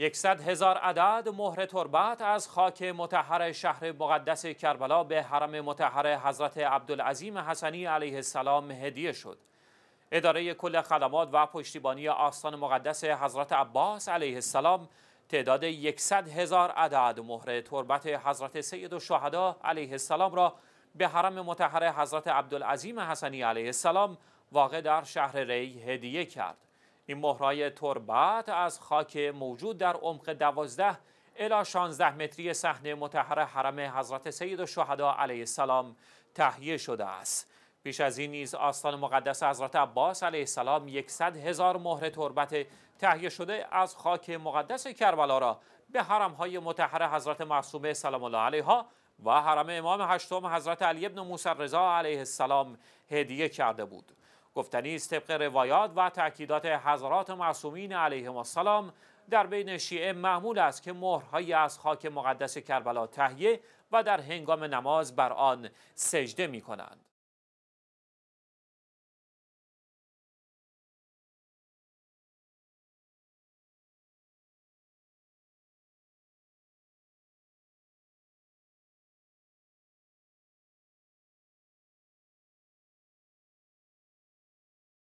یکصد هزار عدد مهر تربت از خاک متحر شهر مقدس کربلا به حرم متحر حضرت عبدالعظیم حسنی علیه السلام هدیه شد. اداره کل خدمات و پشتیبانی آستان مقدس حضرت عباس علیه السلام تعداد یکصد هزار عدد مهر تربت حضرت سید و علیه السلام را به حرم متحر حضرت عبدالعظیم حسنی علیه السلام واقع در شهر ری هدیه کرد. این مهرهای تربت از خاک موجود در عمق 12 الی 16 متری صحنه متحر حرم حضرت سید الشهدا علیه السلام تهیه شده است پیش از این نیز آستان مقدس حضرت عباس علیه السلام 100 هزار مهر تربت تهیه شده از خاک مقدس کربلا را به های متحر حضرت معصومه سلام الله علیها و حرم امام هشتم حضرت علی ابن موسر رضا علیه السلام هدیه کرده بود گفتنی است طبق روایات و تأکیدات حضرات معصومین علیهم السلام در بین شیعه معمول است که مهرهایی از خاک مقدس کربلا تهیه و در هنگام نماز بر آن سجده می کنند.